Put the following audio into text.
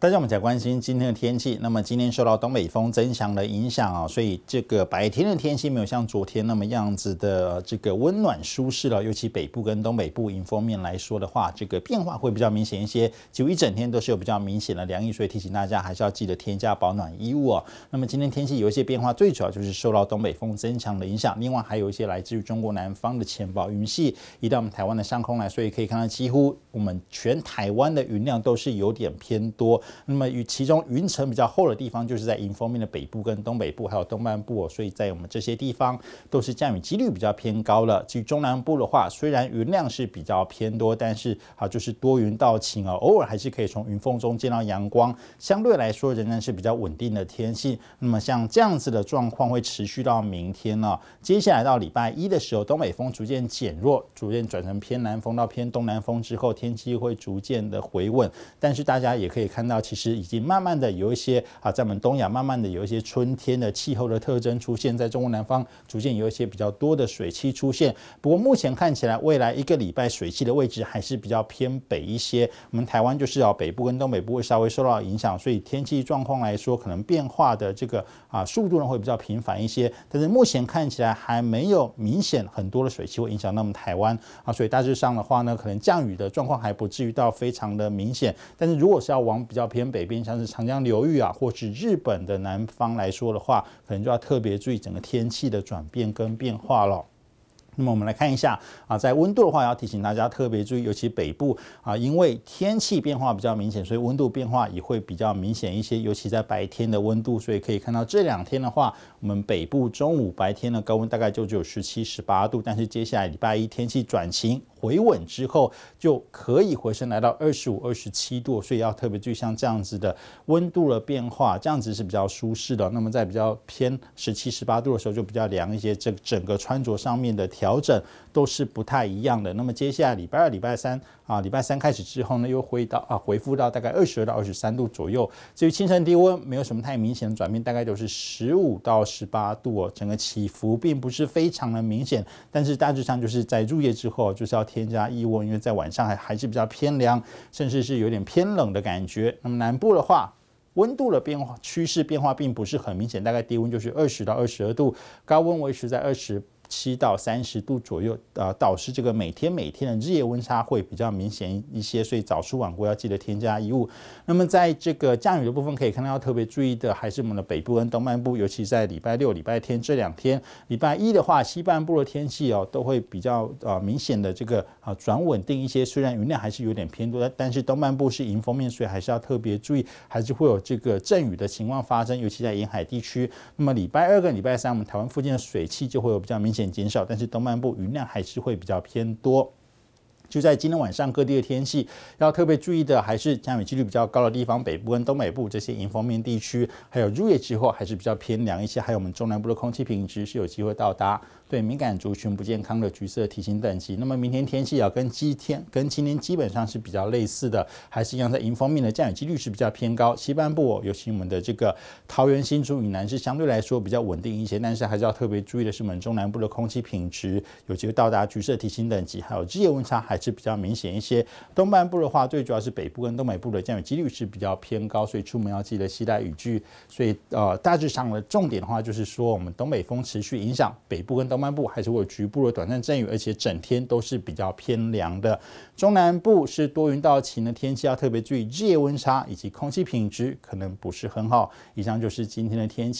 大家我们在关心今天的天气。那么今天受到东北风增强的影响啊，所以这个白天的天气没有像昨天那么样子的这个温暖舒适了。尤其北部跟东北部迎风面来说的话，这个变化会比较明显一些，就一整天都是有比较明显的凉意。所以提醒大家还是要记得添加保暖衣物哦。那么今天天气有一些变化，最主要就是受到东北风增强的影响，另外还有一些来自于中国南方的钱包，云系移到我们台湾的上空来，所以可以看到几乎我们全台湾的云量都是有点偏多。那么，与其中云层比较厚的地方，就是在云峰面的北部、跟东北部，还有东半部，所以在我们这些地方都是降雨几率比较偏高了。至于中南部的话，虽然云量是比较偏多，但是啊，就是多云到晴啊，偶尔还是可以从云缝中见到阳光，相对来说仍然是比较稳定的天气。那么像这样子的状况会持续到明天了。接下来到礼拜一的时候，东北风逐渐减弱，逐渐转成偏南风到偏东南风之后，天气会逐渐的回稳。但是大家也可以看到。其实已经慢慢的有一些啊，在我们东亚慢慢的有一些春天的气候的特征出现在中国南方，逐渐有一些比较多的水汽出现。不过目前看起来，未来一个礼拜水汽的位置还是比较偏北一些。我们台湾就是啊，北部跟东北部会稍微受到影响，所以天气状况来说，可能变化的这个啊速度呢会比较频繁一些。但是目前看起来还没有明显很多的水汽会影响到我们台湾啊，所以大致上的话呢，可能降雨的状况还不至于到非常的明显。但是如果是要往比较偏北边像是长江流域啊，或是日本的南方来说的话，可能就要特别注意整个天气的转变跟变化了。那么我们来看一下啊，在温度的话，要提醒大家特别注意，尤其北部啊，因为天气变化比较明显，所以温度变化也会比较明显一些。尤其在白天的温度，所以可以看到这两天的话，我们北部中午白天的高温大概就只有十七、十八度，但是接下来礼拜一天气转晴。回稳之后就可以回升来到二十五、二十七度，所以要特别注意像这样子的温度的变化，这样子是比较舒适的。那么在比较偏十七、十八度的时候就比较凉一些，这整个穿着上面的调整都是不太一样的。那么接下来礼拜二、礼拜三啊，礼拜三开始之后呢，又回到啊，回复到大概二十到二十三度左右。至于清晨低温，没有什么太明显的转变，大概都是十五到十八度哦。整个起伏并不是非常的明显，但是大致上就是在入夜之后就是要。添加衣物，因为在晚上还还是比较偏凉，甚至是有点偏冷的感觉。那么南部的话，温度的变化趋势变化并不是很明显，大概低温就是二十到二十二度，高温维持在二十。七到三十度左右，呃，导致这个每天每天的日夜温差会比较明显一些，所以早出晚归要记得添加衣物。那么，在这个降雨的部分，可以看到要特别注意的还是我们的北部跟东半部，尤其在礼拜六、礼拜天这两天。礼拜一的话，西半部的天气哦，都会比较呃明显的这个啊转稳定一些，虽然云量还是有点偏多，但是东半部是迎风面，所以还是要特别注意，还是会有这个阵雨的情况发生，尤其在沿海地区。那么礼拜二跟礼拜三，我们台湾附近的水汽就会有比较明显。减减少，但是东半部云量还是会比较偏多。就在今天晚上，各地的天气要特别注意的，还是降雨几率比较高的地方，北部跟东北部这些迎风面地区，还有入夜之后还是比较偏凉一些。还有我们中南部的空气品质是有机会到达。对敏感族群不健康的橘色提醒等级。那么明天天气啊，跟今天跟今天基本上是比较类似的，还是一样在迎风面的降雨几率是比较偏高。西半部，尤其我们的这个桃园、新竹、云南是相对来说比较稳定一些，但是还是要特别注意的是，我们中南部的空气品质有机会到达橘色提醒等级，还有日夜温差还是比较明显一些。东半部的话，最主要是北部跟东北部的降雨几率是比较偏高，所以出门要记得携带雨具。所以呃，大致上的重点的话，就是说我们东北风持续影响北部跟东。半部还是会有局部的短暂阵雨，而且整天都是比较偏凉的。中南部是多云到晴的天气，要特别注意日夜温差以及空气品质可能不是很好。以上就是今天的天气。